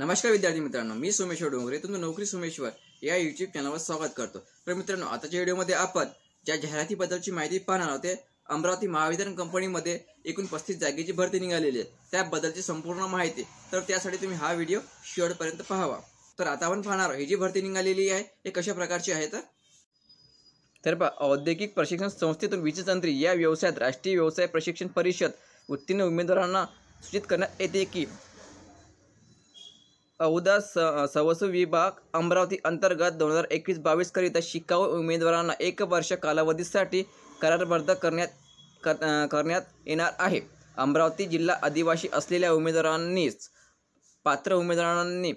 नमस्कार विद्यार्थी मित्रांनो मी सोमेश्वर डोंगरे तुमचं नोकरी सोमेश्वर या युट्यूब चॅनलवर स्वागत करतो तर मित्रांनो आताच्या व्हिडिओमध्ये आपण ज्या जाहिरातीबद्दलची माहिती पाहणार होते अमरावती महावितरण कंपनीमध्ये एकूण पस्तीस जागेची भरती निघालेली आहे त्याबद्दलची संपूर्ण माहिती तर त्यासाठी तुम्ही हा व्हिडिओ शेवटपर्यंत पाहावा तर आता आपण पाहणार ही जी भरती निघालेली आहे हे कशा प्रकारची आहे तर तर औद्योगिक प्रशिक्षण संस्थेतून वीजतंत्री या व्यवसायात राष्ट्रीय व्यवसाय प्रशिक्षण परिषद उत्तीर्ण उमेदवारांना सूचित करण्यात येते की औदा स सवसू विभाग अमरावती अंतर्गत दोन हजार एकवीस बावीसकरिता शिकाऊ उमेदवारांना एक वर्ष कालावधीसाठी करारबद्ध करण्यात कर करण्यात येणार आहे अमरावती जिल्हा आदिवासी असलेल्या उमेदवारांनीच पात्र उमेदवारांनी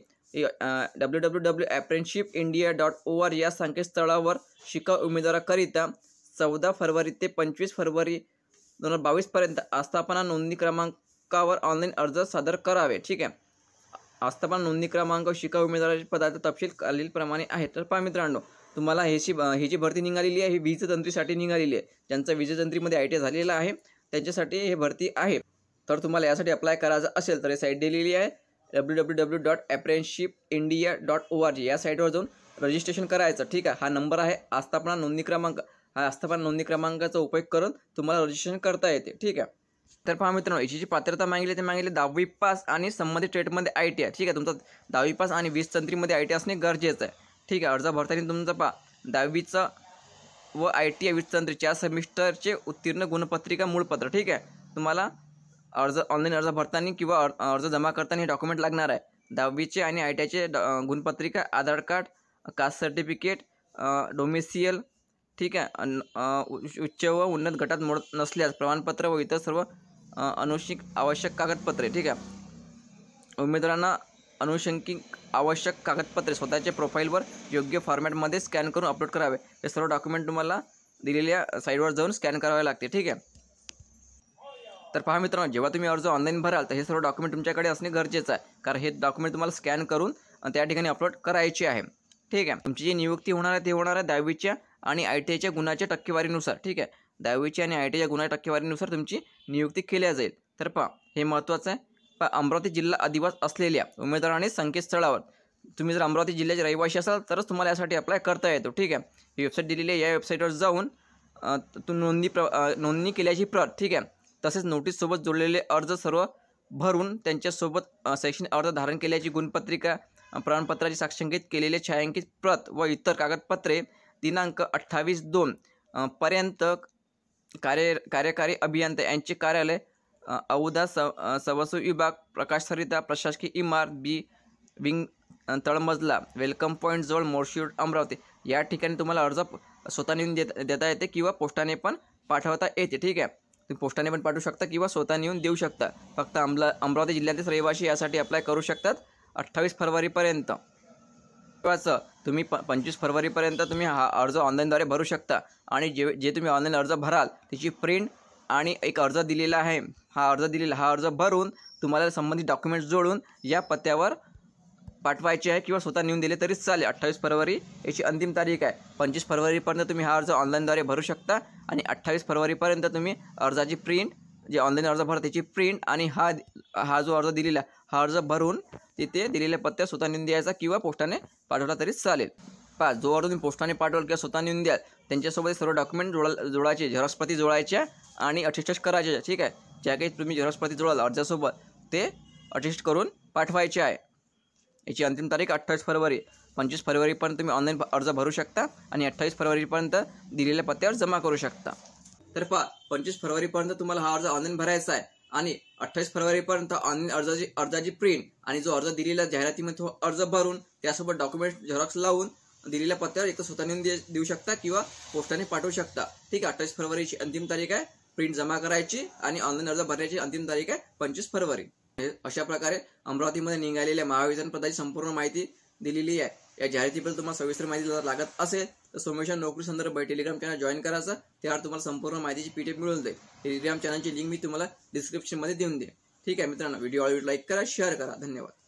W W W apprenticeship India dot O R या संकेतस्थळावर शिकाऊ उमेदवाराकरिता चौदा फरवरी ते पंचवीस फरवरी दोन हजार बावीसपर्यंत आस्थापना नोंदणी क्रमांकावर ऑनलाईन अर्ज सादर करावे ठीक आहे आस्थापना नोंदणी क्रमांक शिका उमेदवाराच्या पदाचा तपशील खालीलप्रमाणे आहे तर पहा मित्रांनो तुम्हाला ह्याची ही जी भरती निघालेली आहे ही वीज तंत्रीसाठी निघालेली आहे ज्यांचा वीजतंत्रीमध्ये आय टी झालेला आहे त्यांच्यासाठी हे भरती आहे तर तुम्हाला यासाठी अप्लाय करायचं असेल तर हे साईट दिलेली आहे W W W dot apprenticeship India dot O R G या साईटवर जाऊन रजिस्ट्रेशन करायचं ठीक आहे हा नंबर आहे आस्थापना नोंदणी क्रमांक हा आस्थापना नोंदणी क्रमांकाचा उपयोग करून तुम्हाला रजिस्ट्रेशन करता येते ठीक आहे तर पहा मित्रांनो याची पात्रता मागितली ते मागितली दहावी पास आणि संबंधित स्टेटमध्ये आय टी आय ठीक आहे तुमचा दहावी पास आणि वीस तंत्रीमध्ये आय टी असणे गरजेचं आहे ठीक आहे अर्ज भरताना तुमचा पहा दहावीचं व आय टी आय वीस तंत्री चार सेमिस्टरचे उत्तीर्ण गुणपत्रिका मूळपत्र ठीक आहे तुम्हाला अर्ज ऑनलाईन अर्ज भरताना किंवा अर्ज जमा करताना हे डॉक्युमेंट लागणार आहे दहावीचे आणि आय टी आयचे गुणपत्रिका Aadhaar card caste certificate domicile ठीक आहे अन उच्च व उन्नत गटात मोडत नसल्यास प्रमाणपत्र व इतर सर्व अनुषिक आवश्यक कागदपत्रे ठीक आहे उमेदवारांना अनुषंगिक आवश्यक कागदपत्रे स्वतःच्या प्रोफाईलवर योग्य फॉर्मॅटमध्ये स्कॅन करून अपलोड करावे हे सर्व डॉक्युमेंट तुम्हाला दिलेल्या साईडवर जाऊन स्कॅन करावे लागते ठीक आहे तर पहा मित्रांनो जेव्हा तुम्ही अर्ज ऑनलाईन भराल तर हे सर्व डॉक्युमेंट तुमच्याकडे असणे गरजेचं आहे कारण हे डॉक्युमेंट तुम्हाला स्कॅन करून त्या ठिकाणी अपलोड करायचे आहे ठीक आहे तुमची जी नियुक्ती होणार आहे ती होणार आहे दहावीच्या आणि आय टी आयच्या गुणाच्या टक्केवारीनुसार ठीक आहे दहावीची आणि आय टी आयच्या गुणाच्या टक्केवारीनुसार तुमची नियुक्ती केल्या जाईल तर पहा हे महत्त्वाचं आहे पहा अमरावती जिल्हा अधिवास असलेल्या उमेदवाराने संकेतस्थळावर तुम्ही जर अमरावती जिल्ह्याचे रहिवासी असाल तरच तुम्हाला यासाठी अप्लाय करता येतो ठीक आहे ही वेबसाईट दिलेली आहे या वेबसाईटवर जाऊन तू नोंदणी प्र नोंदणी केल्याची प्रत ठीक आहे तसेच नोटीससोबत जोडलेले अर्ज सर्व भरून त्यांच्यासोबत शैक्षणिक अर्ज धारण केल्याची गुणपत्रिका प्रमाणपत्राची साक्षांकित केलेले छायांकित प्रत व इतर कागदपत्रे दिनांक अठ्ठावीस दोन पर्यंत कार्य कार्यकारी अभियंता यांचे कार्यालय औदा स सवसू विभाग प्रकाश सरिता प्रशासकीय इमारत बी विंग तळमजला वेलकम जवळ मोर्शी अमरावती या ठिकाणी तुम्हाला अर्ज स्वतः नेऊन देत देता येते किंवा पोस्टाने पण पाठवता येते ठीक आहे तुम्ही पोस्टाने पण पाठवू शकता किंवा स्वतः नेऊन देऊ शकता फक्त अमला अमरावती जिल्ह्यातील रहिवासी यासाठी अप्लाय करू शकतात अठ्ठावीस फरवरीपर्यंत महत्त्वाचं तुम्ही प पंचवीस फरवरीपर्यंत तुम्ही हा अर्ज ऑनलाईनद्वारे भरू शकता आणि जे जे तुम्ही ऑनलाईन अर्ज भराल त्याची प्रिंट आणि एक अर्ज दिलेला आहे हा अर्ज दिलेला हा अर्ज भरून तुम्हाला संबंधित डॉक्युमेंट्स जोडून या पत्त्यावर पाठवायचे आहे किंवा स्वतः नेऊन दिले तरी चालेल अठ्ठावीस फरवरी याची अंतिम तारीख आहे पंचवीस फरवरीपर्यंत तुम्ही हा अर्ज ऑनलाईनद्वारे भरू शकता आणि अठ्ठावीस फरवरीपर्यंत तुम्ही अर्जाची प्रिंट जे ऑनलाईन अर्ज भरतात त्याची प्रिंट आणि हा हा जो अर्ज दिलेला हा अर्ज भरून तिथे दिलेल्या पत्त्या स्वतः नेऊन द्यायचा किंवा पोस्टाने पाठवला तरी चालेल पाच जो अर्ज तुम्ही पोस्टाने पाठवाल किंवा स्वतः नेऊन द्याल त्यांच्यासोबत सर्व डॉक्युमेंट जोडा जोडायचे झेरॉक्सप्रती जोडायच्या आणि अटेस्टेस्ट करायचे ठीक आहे ज्या काही तुम्ही झेरॉक्सप्रती जोडाल अर्जासोबत ते अटेस्ट करून पाठवायचे आहे याची अंतिम तारीख अठ्ठावीस फरवरी पंचवीस फरवरीपर्यंत तुम्ही ऑनलाईन अर्ज भरू शकता आणि अठ्ठावीस फरवरीपर्यंत दिलेल्या पत्त्यावर जमा करू शकता तर पहा पंचवीस पर्यंत तुम्हाला हा अर्ज ऑनलाईन भरायचा आहे आणि अठ्ठावीस पर्यंत ऑनलाईन अर्जाची अर्जाची प्रिंट आणि जो अर्ज दिलेला जाहिरातीमध्ये तो अर्ज भरून त्यासोबत डॉक्युमेंट झेरॉक्स लावून दिलेल्या पत्त्यावर एक स्वतः नेऊन देऊ शकता किंवा पोस्टाने पाठवू शकता ठीक आहे अठ्ठावीस फरवरीची अंतिम तारीख आहे प्रिंट जमा करायची आणि ऑनलाईन अर्ज भरण्याची अंतिम तारीख आहे पंचवीस फरवरी अशा प्रकारे अमरावतीमध्ये निघालेल्या महावितरण पदाची संपूर्ण माहिती दिलेली आहे या जाहिरातीबद्दल तुम्हाला सविस्तर माहिती जर लागत असेल तर सोमेश्वर नोकरी संदर्भ टेलिग्राम चॅनल जॉईन करायचा त्यावर तुम्हाला संपूर्ण माहितीची पीडीएफ मिळून जाईल टेलिग्राम चॅनलची लिंक मी तुम्हाला डिस्क्रिप्शनमध्ये देऊन दे ठीक आहे मित्रांनो व्हिडिओ आवडली लाईक करा शेअर करा धन्यवाद